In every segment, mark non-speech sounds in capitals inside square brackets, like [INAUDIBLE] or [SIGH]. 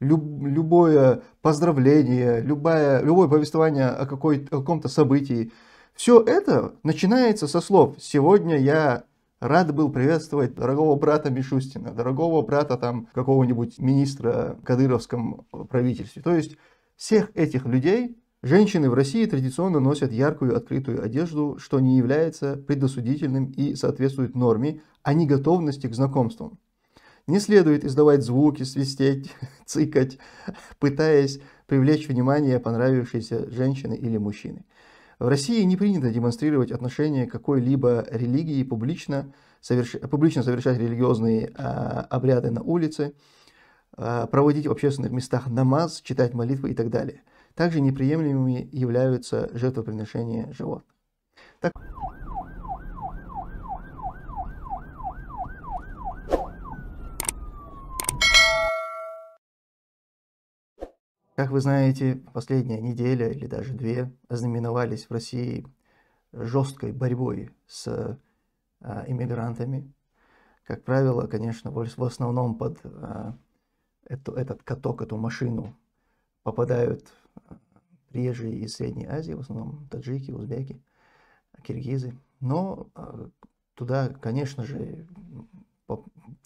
люб, любое поздравление, любое, любое повествование о, какой, о каком-то событии. Все это начинается со слов «Сегодня я рад был приветствовать дорогого брата Мишустина, дорогого брата там какого-нибудь министра в кадыровском правительстве». То есть всех этих людей женщины в России традиционно носят яркую открытую одежду, что не является предосудительным и соответствует норме, а не готовности к знакомствам. Не следует издавать звуки, свистеть, [LAUGHS] цикать, пытаясь привлечь внимание понравившейся женщины или мужчины. В России не принято демонстрировать отношение какой-либо религии публично, соверш... публично совершать религиозные а, обряды на улице, а, проводить в общественных местах намаз, читать молитвы и так далее. Также неприемлемыми являются жертвоприношения животных. Так... Как вы знаете, последняя неделя или даже две ознаменовались в России жесткой борьбой с а, иммигрантами. Как правило, конечно, в основном под а, эту, этот каток, эту машину попадают а, приезжие из Средней Азии, в основном таджики, узбеки, киргизы. Но туда, конечно же,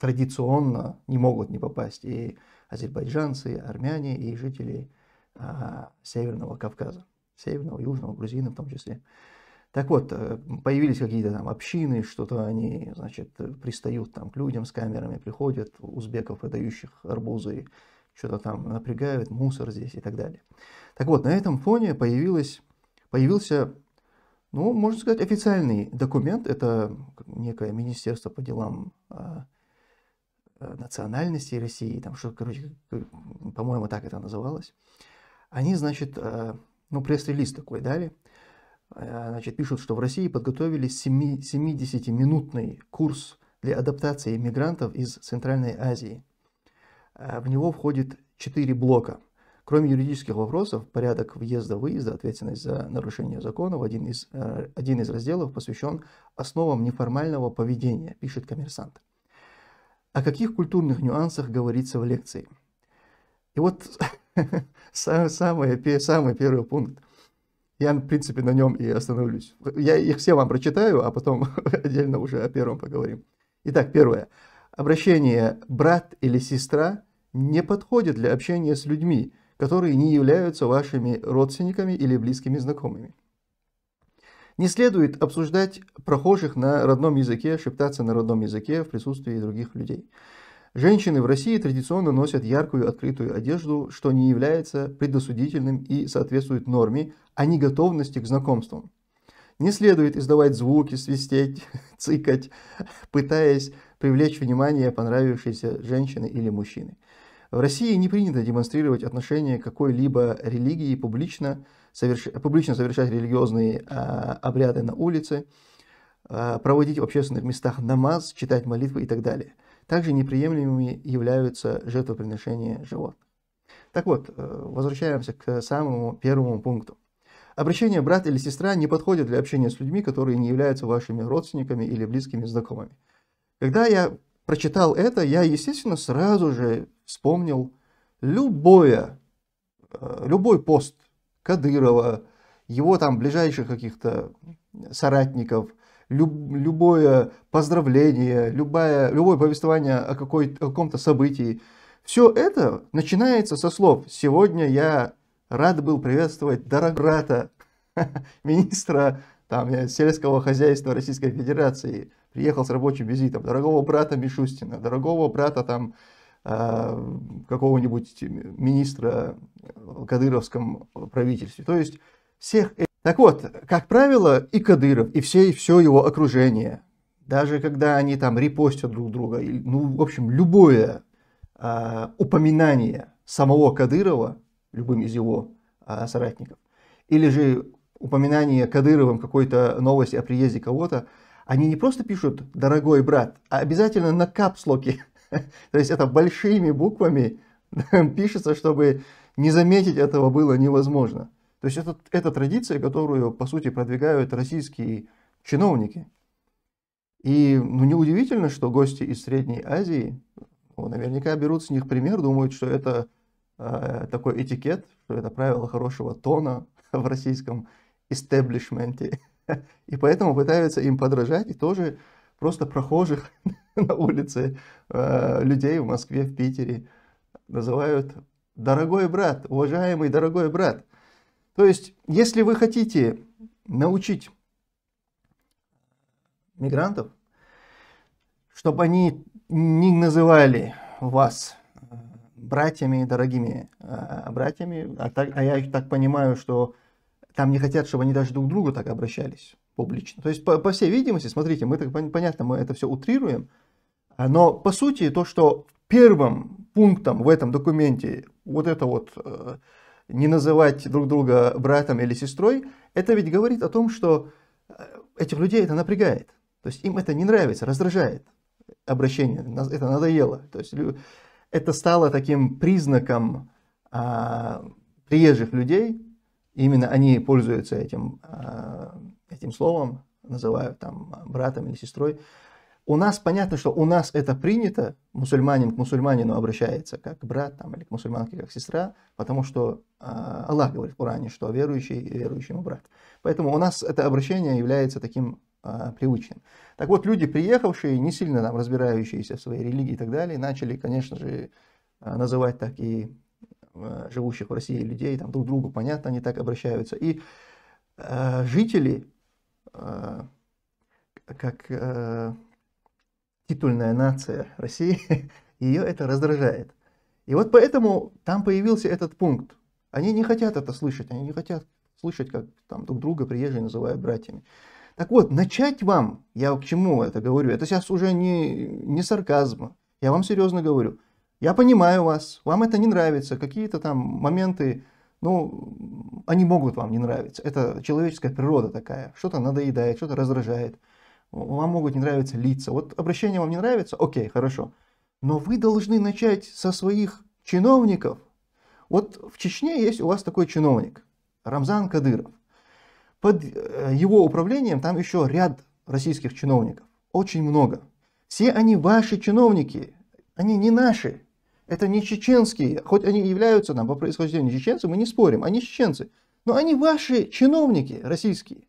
традиционно не могут не попасть и азербайджанцы, армяне и жители а, Северного Кавказа, Северного, Южного, Грузины в том числе. Так вот, э, появились какие-то там общины, что-то они, значит, пристают там к людям с камерами, приходят, узбеков, продающих арбузы, что-то там напрягают, мусор здесь и так далее. Так вот, на этом фоне появилось, появился, ну, можно сказать, официальный документ, это некое Министерство по делам а, Э, национальностей России, там что, короче, по-моему, так это называлось, они, значит, э, ну, пресс-релиз такой дали, э, значит, пишут, что в России подготовили 70-минутный курс для адаптации мигрантов из Центральной Азии. В него входит 4 блока. Кроме юридических вопросов, порядок въезда-выезда, ответственность за нарушение законов, один из, один из разделов посвящен основам неформального поведения, пишет коммерсант. О каких культурных нюансах говорится в лекции? И вот [LAUGHS] самый, первый пункт. Я, в принципе, на нем и остановлюсь. Я их все вам прочитаю, а потом [LAUGHS] отдельно уже о первом поговорим. Итак, первое. Обращение «брат» или «сестра» не подходит для общения с людьми, которые не являются вашими родственниками или близкими знакомыми. Не следует обсуждать прохожих на родном языке, шептаться на родном языке в присутствии других людей. Женщины в России традиционно носят яркую открытую одежду, что не является предосудительным и соответствует норме, а не готовности к знакомствам. Не следует издавать звуки, свистеть, [LAUGHS] цикать, пытаясь привлечь внимание понравившейся женщины или мужчины. В России не принято демонстрировать отношение какой-либо религии публично, соверш... публично совершать религиозные а, обряды на улице, а, проводить в общественных местах намаз, читать молитвы и так далее. Также неприемлемыми являются жертвоприношения животных. Так вот, э, возвращаемся к самому первому пункту. Обращение брат или сестра не подходит для общения с людьми, которые не являются вашими родственниками или близкими знакомыми. Когда я прочитал это, я, естественно, сразу же вспомнил любое, э, любой пост Кадырова, его там ближайших каких-то соратников, люб, любое поздравление, любое, любое повествование о, какой, о каком-то событии. Все это начинается со слов «Сегодня я рад был приветствовать Дорограта, [LAUGHS] министра там, сельского хозяйства Российской Федерации, приехал с рабочим визитом, дорогого брата Мишустина, дорогого брата там, Э, какого-нибудь министра в э, кадыровском правительстве. То есть всех... Э, так вот, как правило, и Кадыров, и все, и все его окружение, даже когда они там репостят друг друга, ну, в общем, любое а, упоминание самого Кадырова, любым из его а, соратников, или же упоминание Кадыровым какой-то новости о приезде кого-то, они не просто пишут «дорогой брат», а обязательно на капслоке то есть это большими буквами [LAUGHS] пишется, чтобы не заметить этого было невозможно. То есть это, это традиция, которую, по сути, продвигают российские чиновники. И ну, неудивительно, что гости из Средней Азии ну, наверняка берут с них пример, думают, что это э, такой этикет, что это правило хорошего тона [LAUGHS] в российском истеблишменте. [LAUGHS] И поэтому пытаются им подражать и тоже просто прохожих [LAUGHS] на улице, э, людей в Москве, в Питере называют «дорогой брат», «уважаемый дорогой брат». То есть, если вы хотите научить мигрантов, чтобы они не называли вас э, братьями, дорогими э, братьями, а, так, а я их так понимаю, что там не хотят, чтобы они даже друг к другу так обращались публично. То есть, по, по всей видимости, смотрите, мы так понятно, мы это все утрируем, а, но по сути то, что первым пунктом в этом документе вот это вот э, не называть друг друга братом или сестрой, это ведь говорит о том, что э, этих людей это напрягает. То есть им это не нравится, раздражает обращение, это надоело. То есть это стало таким признаком а, приезжих людей, именно они пользуются этим а, этим словом, называют там братом или сестрой. У нас понятно, что у нас это принято, мусульманин к мусульманину обращается как брат там, или к мусульманке как сестра, потому что э, Аллах говорит в Коране, что верующий и верующему брат. Поэтому у нас это обращение является таким э, привычным. Так вот, люди, приехавшие, не сильно там разбирающиеся в своей религии и так далее, начали, конечно же, а, называть так и живущих в России людей, там друг другу, понятно, они так обращаются. И э, жители Э, как э, титульная нация России, [LAUGHS] ее это раздражает. И вот поэтому там появился этот пункт. Они не хотят это слышать, они не хотят слышать, как там друг друга приезжие называют братьями. Так вот, начать вам, я к чему это говорю, это сейчас уже не, не сарказм, я вам серьезно говорю. Я понимаю вас, вам это не нравится, какие-то там моменты ну, они могут вам не нравиться. Это человеческая природа такая. Что-то надоедает, что-то раздражает. Вам могут не нравиться лица. Вот обращение вам не нравится? Окей, хорошо. Но вы должны начать со своих чиновников. Вот в Чечне есть у вас такой чиновник, Рамзан Кадыров. Под э, его управлением там еще ряд российских чиновников. Очень много. Все они ваши чиновники, они не наши. Это не чеченские, хоть они являются нам по происхождению чеченцы, мы не спорим, они чеченцы. Но они ваши чиновники российские.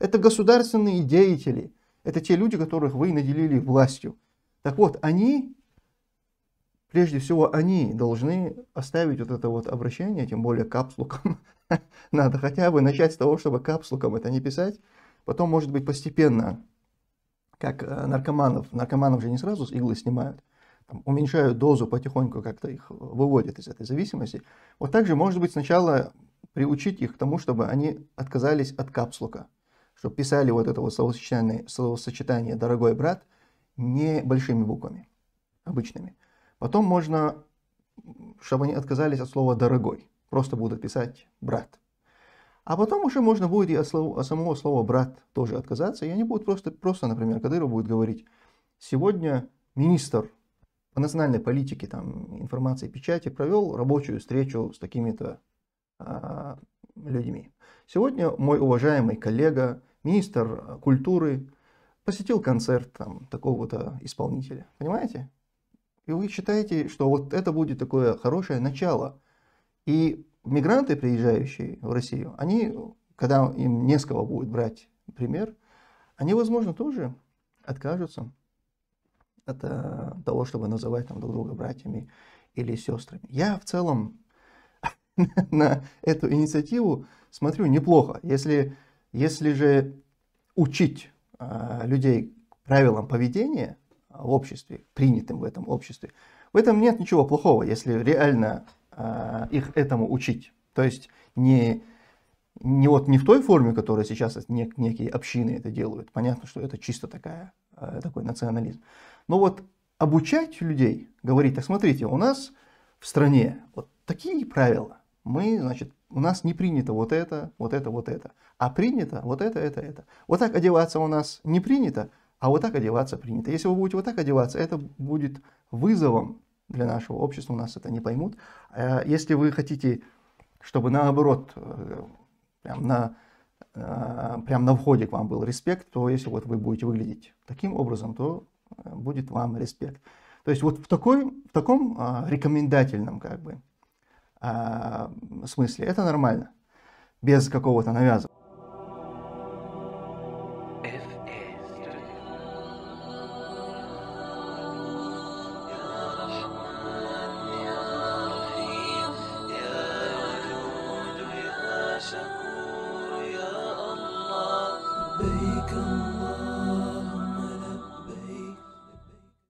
Это государственные деятели. Это те люди, которых вы наделили властью. Так вот, они, прежде всего, они должны оставить вот это вот обращение, тем более капслуком. [LAUGHS] Надо хотя бы начать с того, чтобы капслуком это не писать. Потом, может быть, постепенно, как э, наркоманов. Наркоманов же не сразу с иглы снимают там, уменьшают дозу, потихоньку как-то их выводят из этой зависимости. Вот также, может быть, сначала приучить их к тому, чтобы они отказались от капслука, чтобы писали вот это вот словосочетание, словосочетание «дорогой брат» не большими буквами, обычными. Потом можно, чтобы они отказались от слова «дорогой», просто будут писать «брат». А потом уже можно будет и от, слова, от самого слова «брат» тоже отказаться, и они будут просто, просто например, Кадыров будет говорить «сегодня министр по национальной политике там, информации и печати провел рабочую встречу с такими-то а, людьми. Сегодня мой уважаемый коллега, министр культуры, посетил концерт там, такого-то исполнителя. Понимаете? И вы считаете, что вот это будет такое хорошее начало. И мигранты, приезжающие в Россию, они, когда им не с кого будет брать пример, они, возможно, тоже откажутся от э, того, чтобы называть там, друг друга братьями или сестрами. Я в целом [LAUGHS] на эту инициативу смотрю неплохо. Если, если же учить э, людей правилам поведения в обществе, принятым в этом обществе, в этом нет ничего плохого, если реально э, их этому учить. То есть не, не, вот не в той форме, которая сейчас нек, некие общины это делают. Понятно, что это чисто такая, э, такой национализм. Но вот обучать людей, говорить, так смотрите, у нас в стране вот такие правила. Мы, значит, у нас не принято вот это, вот это, вот это. А принято вот это, это, это. Вот так одеваться у нас не принято, а вот так одеваться принято. Если вы будете вот так одеваться, это будет вызовом для нашего общества, у нас это не поймут. А если вы хотите, чтобы наоборот, э, прям на, э, прям на входе к вам был респект, то если вот вы будете выглядеть таким образом, то будет вам респект. То есть вот в, такой, в таком а, рекомендательном как бы а, смысле это нормально, без какого-то навяза.